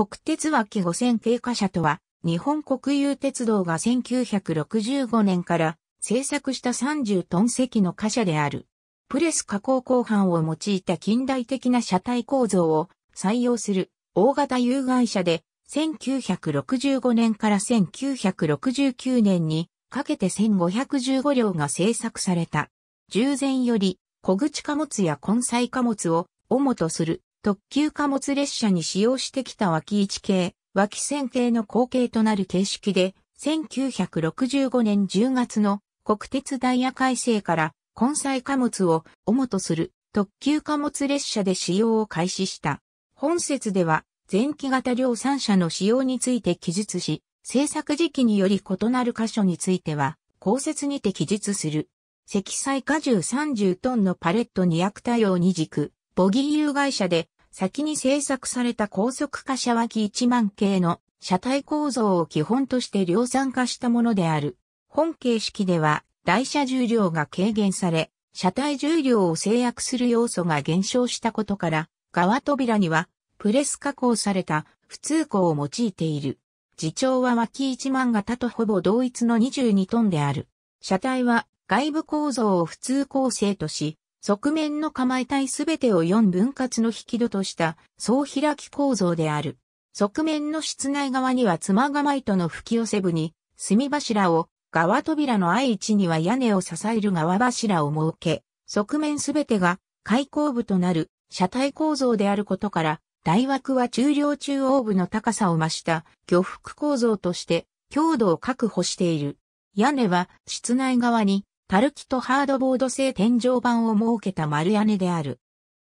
国鉄脇5000経過車とは、日本国有鉄道が1965年から製作した30トン席の貨車である。プレス加工鋼板を用いた近代的な車体構造を採用する大型有害車で、1965年から1969年にかけて1515両が製作された。従前より小口貨物や根菜貨物を主とする特急貨物列車に使用してきた脇一系、脇線系の後継となる形式で、1965年10月の国鉄ダイヤ改正から根菜貨物を主とする特急貨物列車で使用を開始した。本節では前期型量産車の使用について記述し、製作時期により異なる箇所については、公説にて記述する。積載荷重30トンのパレット200体用2軸、ボギー有害社で先に製作された高速化車脇1万系の車体構造を基本として量産化したものである。本形式では台車重量が軽減され、車体重量を制約する要素が減少したことから、側扉にはプレス加工された普通鋼を用いている。自長は脇1万型とほぼ同一の22トンである。車体は外部構造を普通構成とし、側面の構え体すべてを4分割の引き戸とした総開き構造である。側面の室内側には妻構えとの吹き寄せ部に、隅柱を、側扉の位置には屋根を支える側柱を設け、側面すべてが開口部となる車体構造であることから、大枠は中量中央部の高さを増した漁服構造として強度を確保している。屋根は室内側にタルキとハードボード製天井板を設けた丸屋根である。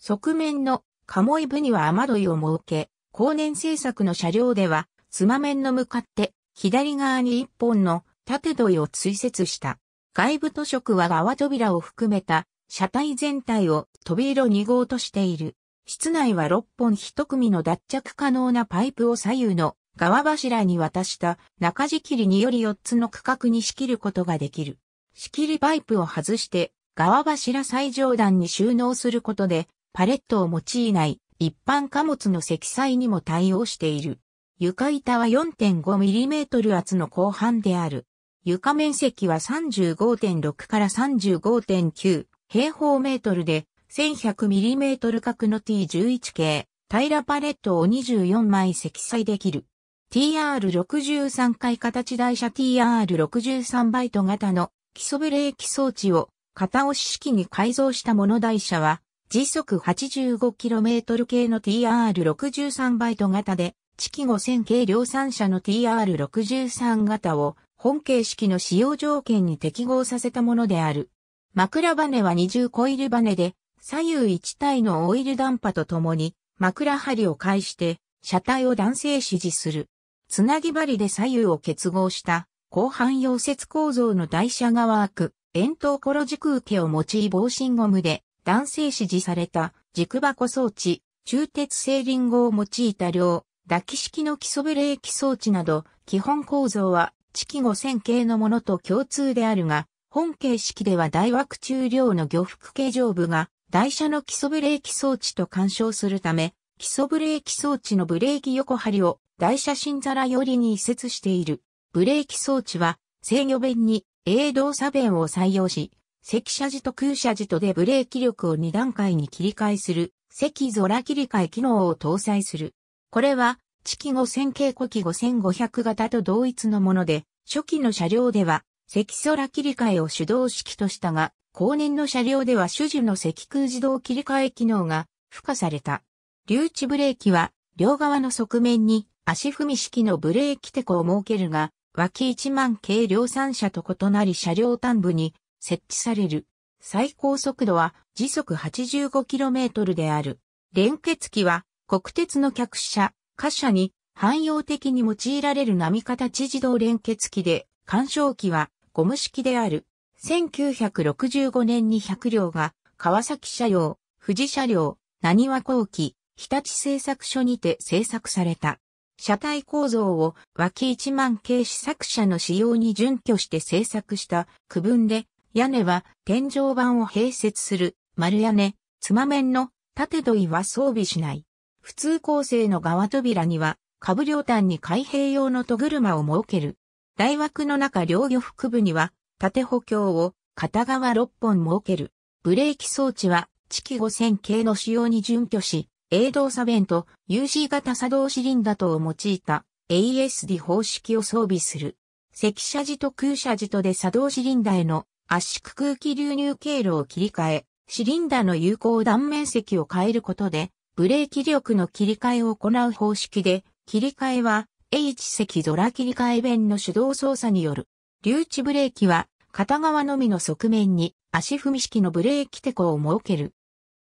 側面の鴨居部には雨どいを設け、後年製作の車両では、妻面の向かって左側に一本の縦いを追設した。外部図色は側扉を含めた車体全体を飛び色2号としている。室内は6本1組の脱着可能なパイプを左右の側柱に渡した中敷切りにより4つの区画に仕切ることができる。仕切りパイプを外して、側柱最上段に収納することで、パレットを用いない一般貨物の積載にも対応している。床板は 4.5mm 厚の後半である。床面積は35.6から35.9平方メートルで 1100mm 角の T11 系平パレットを24枚積載できる。TR63 回形台車 TR63 バイト型の基礎ブレーキ装置を片押し式に改造したモノ台車は、時速 85km 系の TR63 バイト型で、地機5000系量産車の TR63 型を本形式の使用条件に適合させたものである。枕バネは20コイルバネで、左右1体のオイルダンパとともに、枕針を介して、車体を弾性指示する。つなぎ針で左右を結合した後半溶接構造の台車側枠、円筒コロ軸受けを用い防振ゴムで、弾性指示された軸箱装置、中鉄製リンゴを用いた量、抱き式の基礎ブレーキ装置など、基本構造は、地機5000系のものと共通であるが、本形式では大枠中量の魚腹形状部が、台車の基礎ブレーキ装置と干渉するため、基礎ブレーキ装置のブレーキ横張りを台車新皿寄りに移設している。ブレーキ装置は制御弁に営動作弁を採用し、赤車時と空車時とでブレーキ力を2段階に切り替えする、赤空切り替え機能を搭載する。これは、地機5000系古機5500型と同一のもので、初期の車両では、積空切り替えを手動式としたが、後年の車両では主樹の赤空自動切り替え機能が付加された。留置ブレーキは、両側の側面に足踏み式のブレーキテコを設けるが、脇一万系量産車と異なり車両端部に設置される。最高速度は時速 85km である。連結機は国鉄の客車、貨車に汎用的に用いられる波形自動連結機で、干渉機はゴム式である。1965年に100両が川崎車両、富士車両、何和後期、日立製作所にて製作された。車体構造を脇一万系試作車の仕様に準拠して製作した区分で、屋根は天井板を併設する丸屋根、つま面の縦土は装備しない。普通構成の側扉には、株両端に開閉用の戸車を設ける。大枠の中両魚腹部には、縦補強を片側6本設ける。ブレーキ装置は、地機5000系の仕様に準拠し、A 動作弁と UC 型作動シリンダとを用いた a s d 方式を装備する。赤車時と空車時とで作動シリンダへの圧縮空気流入経路を切り替え、シリンダの有効断面積を変えることで、ブレーキ力の切り替えを行う方式で、切り替えは H 赤ドラ切り替え弁の手動操作による。留置ブレーキは片側のみの側面に足踏み式のブレーキテコを設ける。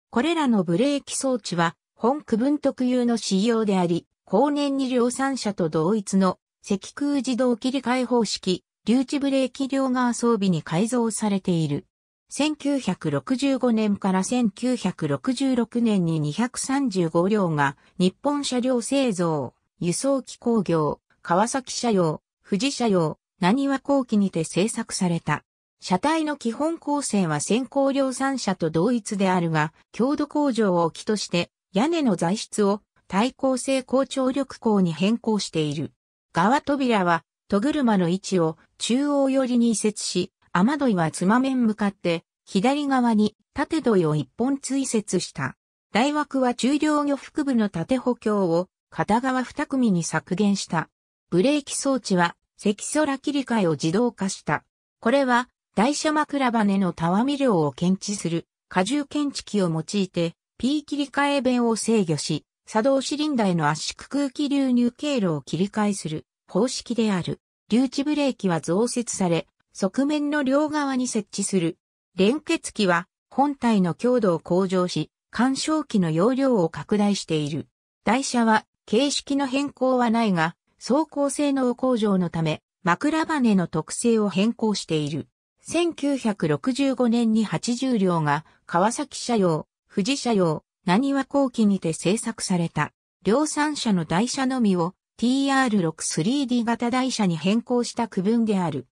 これらのブレーキ装置は本区分特有の仕様であり、後年に量産車と同一の赤空自動切り替え方式、留置ブレーキ両側装備に改造されている。1965年から1966年に235両が日本車両製造、輸送機工業、川崎車用、富士車用、何は後期にて製作された。車体の基本構成は先行量産車と同一であるが、強度工場を置きとして屋根の材質を耐抗性高張力鋼に変更している。側扉は戸車の位置を中央寄りに移設し、雨どいはつまめん向かって左側に縦井を一本追設した。大枠は中量魚腹部の縦補強を片側二組に削減した。ブレーキ装置は積空切り替えを自動化した。これは台車枕羽のたわみ量を検知する荷重検知器を用いて P 切り替え弁を制御し、作動シリンダへの圧縮空気流入経路を切り替えする方式である。留置ブレーキは増設され、側面の両側に設置する。連結器は本体の強度を向上し、干渉器の容量を拡大している。台車は形式の変更はないが、走行性能向上のため、枕羽の特性を変更している。1965年に80両が川崎車用、富士車用、何は後期にて製作された、量産車の台車のみを TR63D 型台車に変更した区分である。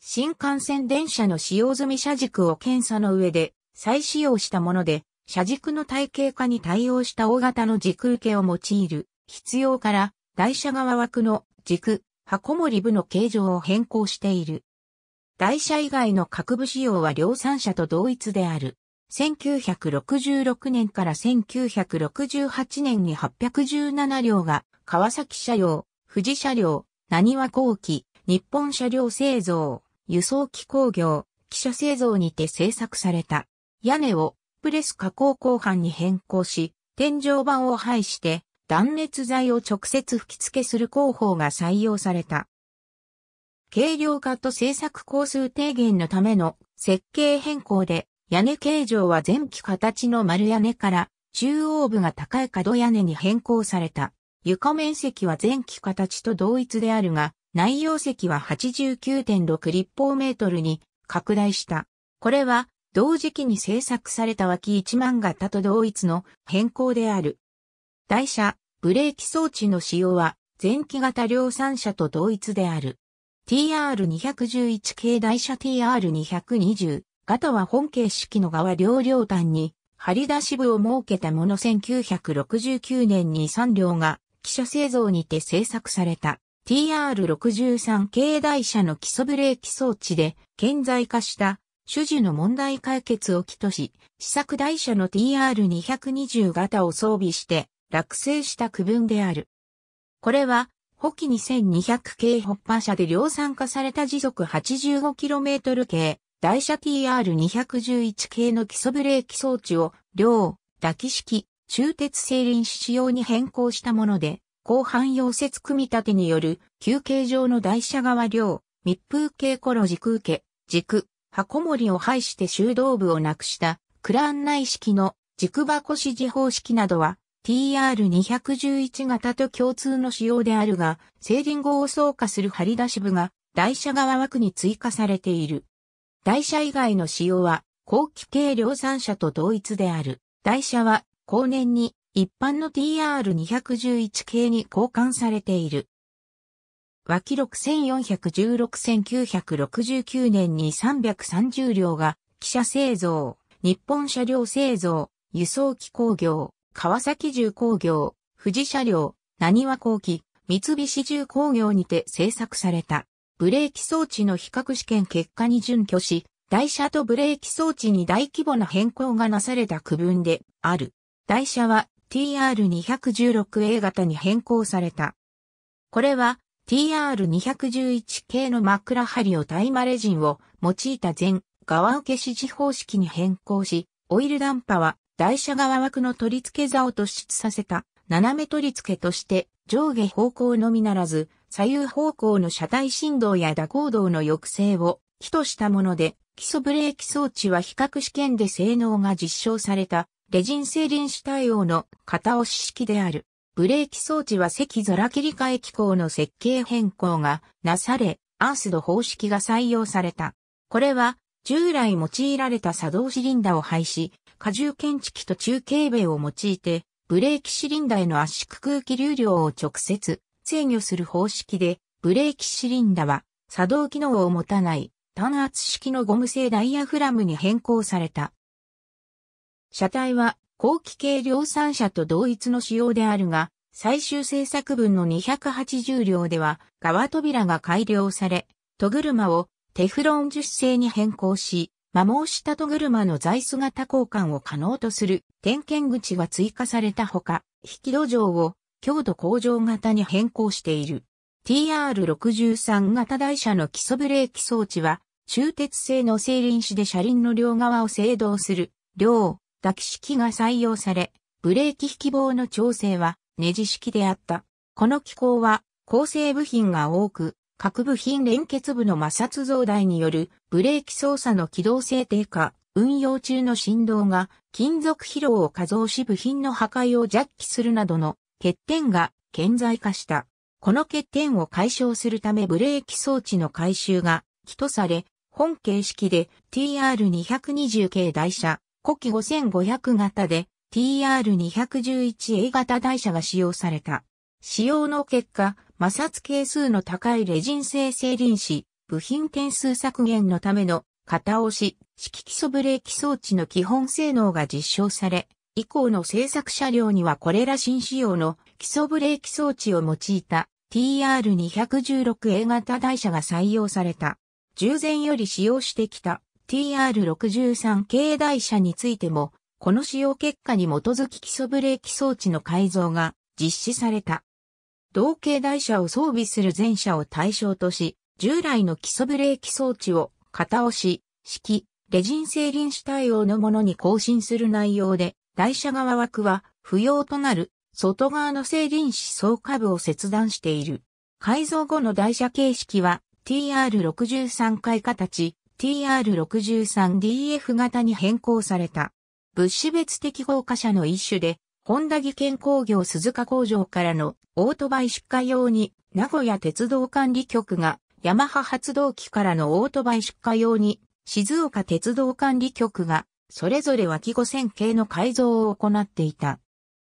新幹線電車の使用済み車軸を検査の上で再使用したもので、車軸の体系化に対応した大型の軸受けを用いる必要から、台車側枠の軸、箱盛り部の形状を変更している。台車以外の各部仕様は量産車と同一である。1966年から1968年に817両が川崎車両、富士車両、何は後期、日本車両製造、輸送機工業、汽車製造にて製作された。屋根をプレス加工後半に変更し、天井板を配して断熱材を直接吹き付けする工法が採用された。軽量化と製作工数低減のための設計変更で屋根形状は前期形の丸屋根から中央部が高い角屋根に変更された。床面積は前期形と同一であるが、内容積は89.6立方メートルに拡大した。これは同時期に製作された脇一万型と同一の変更である。台車、ブレーキ装置の使用は前期型量産車と同一である。TR211 系台車 TR220 ガタは本形式の側両両端に、張り出し部を設けたもの1969年に3両が、汽車製造にて製作された TR63 系台車の基礎ブレーキ装置で、顕在化した主樹の問題解決を起とし、試作台車の TR220 型を装備して、落成した区分である。これは、補機2200系発波車で量産化された時速 85km 系、台車 TR211 系の基礎ブレーキ装置を、両、抱き式、中鉄製輪仕様に変更したもので、後半溶接組み立てによる休憩場の台車側両、密封系コロ軸受け、軸、箱盛を排して修道部をなくしたクラン内式の軸箱指示方式などは TR211 型と共通の仕様であるが、セーリングを操作する張り出し部が台車側枠に追加されている。台車以外の使用は、後期系量産車と同一である。台車は、後年に一般の TR211 系に交換されている。脇1 4 1 6 1 9 6 9年に330両が、汽車製造、日本車両製造、輸送機工業、川崎重工業、富士車両、何和工機、三菱重工業にて製作された。ブレーキ装置の比較試験結果に準拠し、台車とブレーキ装置に大規模な変更がなされた区分である。台車は TR216A 型に変更された。これは TR211 系の枕針をタイマレジンを用いた全側受け指示方式に変更し、オイルダンパは台車側枠の取り付け座を突出させた斜め取り付けとして上下方向のみならず左右方向の車体振動や蛇行動の抑制を起としたもので、基礎ブレーキ装置は比較試験で性能が実証された、レジン製臨子対応の型押し式である。ブレーキ装置は赤空切り替え機構の設計変更がなされ、アースド方式が採用された。これは、従来用いられた作動シリンダを廃止、荷重検知器と中継米を用いて、ブレーキシリンダへの圧縮空気流量を直接制御する方式で、ブレーキシリンダは作動機能を持たない単圧式のゴム製ダイヤフラムに変更された。車体は後期計量産車と同一の仕様であるが、最終製作分の280両では側扉が改良され、戸車をテフロン樹脂製に変更し、摩耗した戸車の座椅子型交換を可能とする点検口が追加されたほか、引き土壌を強度向上型に変更している。TR63 型台車の基礎ブレーキ装置は、中鉄製の製輪子で車輪の両側を制動する、両、抱き式が採用され、ブレーキ引き棒の調整は、ネジ式であった。この機構は、構成部品が多く、各部品連結部の摩擦増大によるブレーキ操作の機動性低下、運用中の振動が金属疲労を加増し部品の破壊を弱気するなどの欠点が顕在化した。この欠点を解消するためブレーキ装置の回収が起とされ、本形式で TR220 系台車、古希5500型で TR211A 型台車が使用された。使用の結果、摩擦係数の高いレジン製成。輪子、部品点数削減のための型押し、式基礎ブレーキ装置の基本性能が実証され、以降の製作車両にはこれら新仕様の基礎ブレーキ装置を用いた TR216A 型台車が採用された。従前より使用してきた TR63 系台車についても、この使用結果に基づき基礎ブレーキ装置の改造が実施された。同系台車を装備する全車を対象とし、従来の基礎ブレーキ装置を型押し、式、レジン製輪死対応のものに更新する内容で台車側枠は不要となる外側の正輪子総下部を切断している。改造後の台車形式は TR63 回形 TR63DF 型に変更された。物資別適合貨車の一種で、ホンダ技研工業鈴鹿工場からのオートバイ出荷用に名古屋鉄道管理局がヤマハ発動機からのオートバイ出荷用に静岡鉄道管理局がそれぞれ脇5000系の改造を行っていた。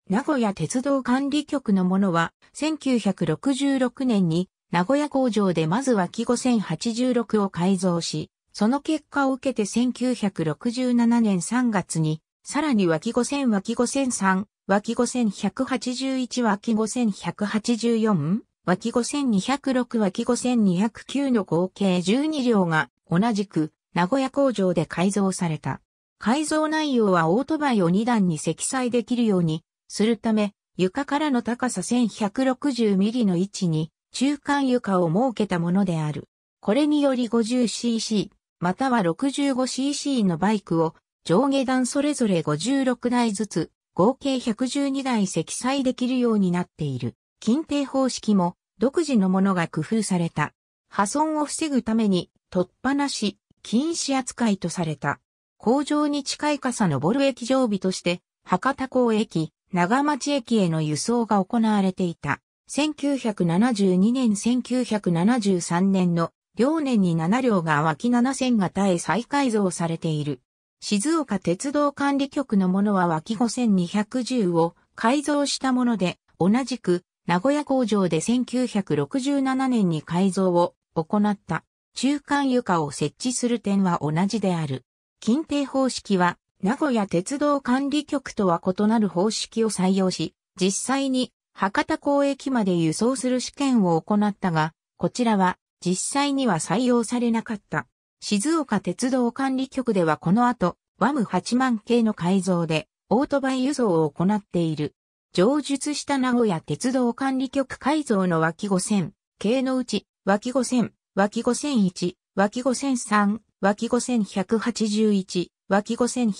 名古屋鉄道管理局のものは、1966年に名古屋工場でまず脇5086を改造し、その結果を受けて1967年3月に、さらに脇5000脇5003、脇5181脇5184、脇5206脇5209の合計12両が同じく名古屋工場で改造された。改造内容はオートバイを2段に積載できるようにするため、床からの高さ1160ミリの位置に中間床を設けたものである。これにより 50cc または 65cc のバイクを上下段それぞれ56台ずつ合計112台積載できるようになっている。近定方式も独自のものが工夫された。破損を防ぐために突っ放し禁止扱いとされた。工場に近い傘登駅常備として、博多港駅、長町駅への輸送が行われていた。1972年1973年の両年に7両が脇7線型へ再改造されている。静岡鉄道管理局のものは脇5210を改造したもので、同じく名古屋工場で1967年に改造を行った中間床を設置する点は同じである。近定方式は、名古屋鉄道管理局とは異なる方式を採用し、実際に博多港駅まで輸送する試験を行ったが、こちらは実際には採用されなかった。静岡鉄道管理局ではこの後、ワム8万系の改造でオートバイ輸送を行っている。上述した名古屋鉄道管理局改造の脇5000系のうち、脇5000、脇5001、脇5003、脇5181、脇5184、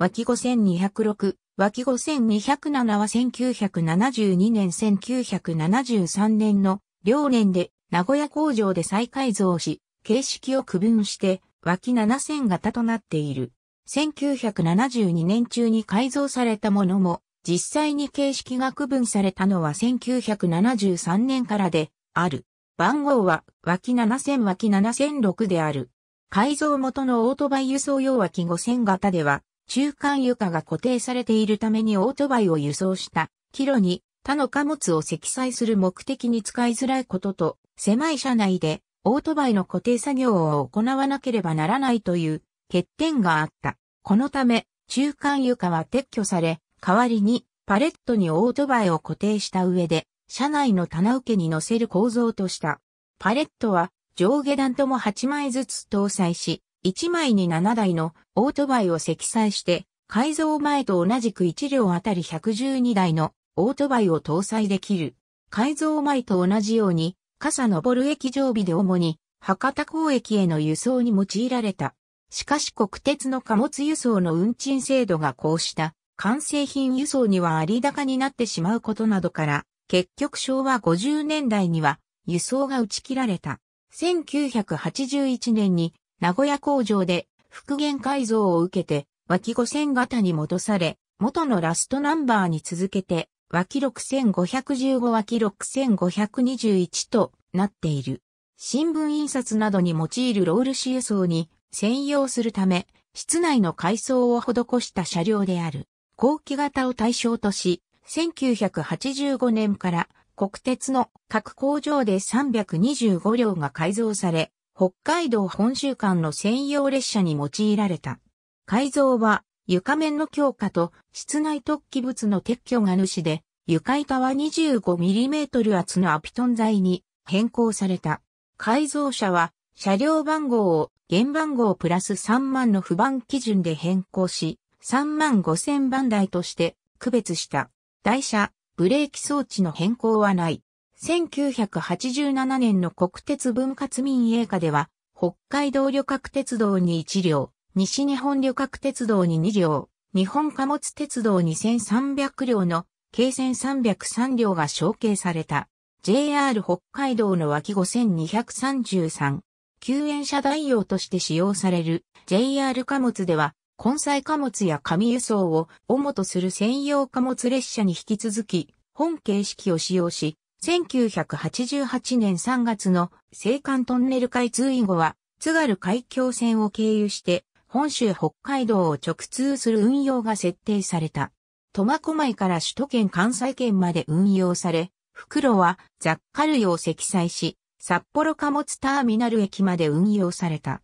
脇5206、脇5207は1972年1973年の両年で名古屋工場で再改造し、形式を区分して脇7000型となっている。1972年中に改造されたものも、実際に形式が区分されたのは1973年からで、ある。番号は脇7000脇7006である。改造元のオートバイ輸送用脇5000型では、中間床が固定されているためにオートバイを輸送したキロに他の貨物を積載する目的に使いづらいことと、狭い車内でオートバイの固定作業を行わなければならないという欠点があった。このため、中間床は撤去され、代わりにパレットにオートバイを固定した上で、車内の棚受けに乗せる構造とした。パレットは上下段とも8枚ずつ搭載し、1枚に7台のオートバイを積載して、改造前と同じく1両あたり112台のオートバイを搭載できる。改造前と同じように、の登る駅常備で主に博多港駅への輸送に用いられた。しかし国鉄の貨物輸送の運賃制度がこうした完成品輸送にはあり高になってしまうことなどから結局昭和50年代には輸送が打ち切られた。1981年に名古屋工場で復元改造を受けて脇5000型に戻され、元のラストナンバーに続けて脇6515脇6521となっている。新聞印刷などに用いるロール紙輸送に専用するため、室内の改装を施した車両である。後期型を対象とし、1985年から国鉄の各工場で325両が改造され、北海道本州間の専用列車に用いられた。改造は床面の強化と室内突起物の撤去が主で、床板は 25mm 厚のアピトン材に変更された。改造車は車両番号を原番号プラス3万の不番基準で変更し、3万5000番台として区別した。台車、ブレーキ装置の変更はない。1987年の国鉄分割民営化では、北海道旅客鉄道に1両、西日本旅客鉄道に2両、日本貨物鉄道2300両の計線303両が承継された。JR 北海道の脇5233、救援車代用として使用される JR 貨物では根菜貨物や紙輸送を主とする専用貨物列車に引き続き、本形式を使用し、1988年3月の青函トンネル開通以後は、津軽海峡線を経由して、本州北海道を直通する運用が設定された。苫小牧から首都圏関西圏まで運用され、袋は雑貨類を積載し、札幌貨物ターミナル駅まで運用された。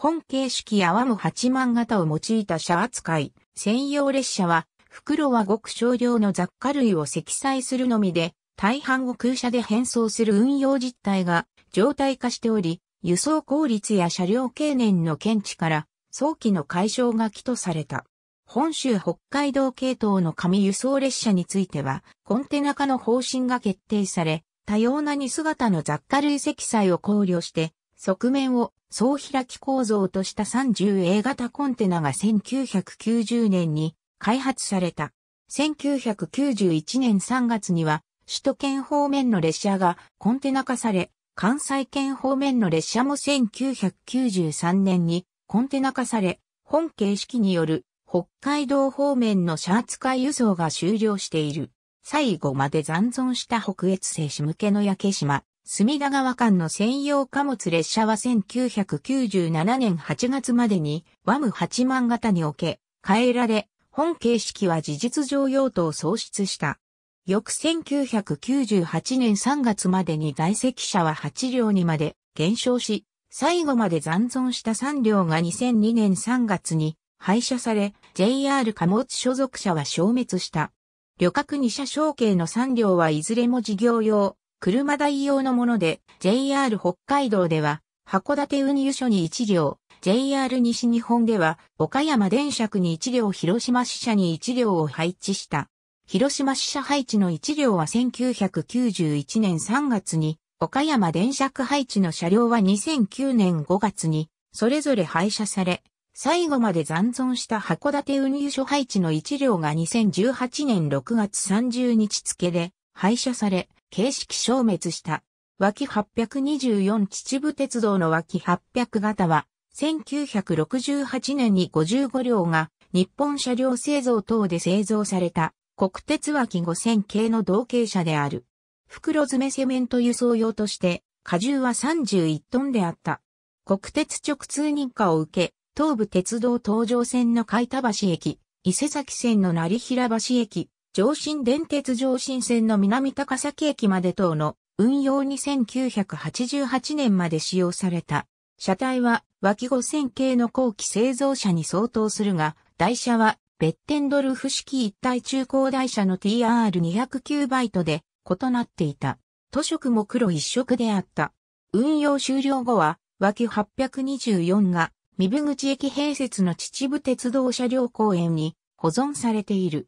本形式やワム八幡型を用いた車扱い、専用列車は、袋はごく少量の雑貨類を積載するのみで、大半を空車で変装する運用実態が常態化しており、輸送効率や車両経年の見地から早期の解消が起とされた。本州北海道系統の紙輸送列車については、コンテナ化の方針が決定され、多様な2姿の雑貨類積載を考慮して、側面を総開き構造とした 30A 型コンテナが1990年に開発された。1991年3月には首都圏方面の列車がコンテナ化され、関西圏方面の列車も1993年にコンテナ化され、本形式による北海道方面のシャーツ輸送が終了している。最後まで残存した北越製紙向けの焼島、隅田川間の専用貨物列車は1997年8月までに、ワム8万型におけ、変えられ、本形式は事実上用途を創出した。翌1998年3月までに在籍者は8両にまで減少し、最後まで残存した3両が2002年3月に廃車され、JR 貨物所属者は消滅した。旅客2社承継の3両はいずれも事業用、車代用のもので、JR 北海道では、函館運輸所に1両、JR 西日本では、岡山電車区に1両、広島支社に1両を配置した。広島支社配置の1両は1991年3月に、岡山電車区配置の車両は2009年5月に、それぞれ廃車され、最後まで残存した函館運輸所配置の1両が2018年6月30日付で廃車され、形式消滅した。脇824秩父鉄道の脇800型は、1968年に55両が日本車両製造等で製造された国鉄脇5000系の同型車である。袋詰めセメント輸送用として荷重は31トンであった。国鉄直通認可を受け、東武鉄道東上線の海田橋駅、伊勢崎線の成平橋駅、上新電鉄上新線の南高崎駅まで等の運用に1988年まで使用された。車体は脇5000系の後期製造車に相当するが、台車はベッテンドルフ式一体中高台車の TR209 バイトで異なっていた。塗色も黒一色であった。運用終了後は、脇824が、三部口駅併設の秩父鉄道車両公園に保存されている。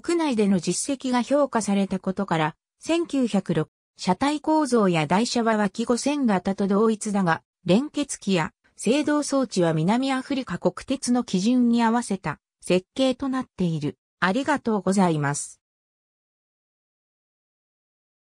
国内での実績が評価されたことから、1906、車体構造や台車は脇5 0 0 0型と同一だが、連結機や制動装置は南アフリカ国鉄の基準に合わせた設計となっている。ありがとうございます。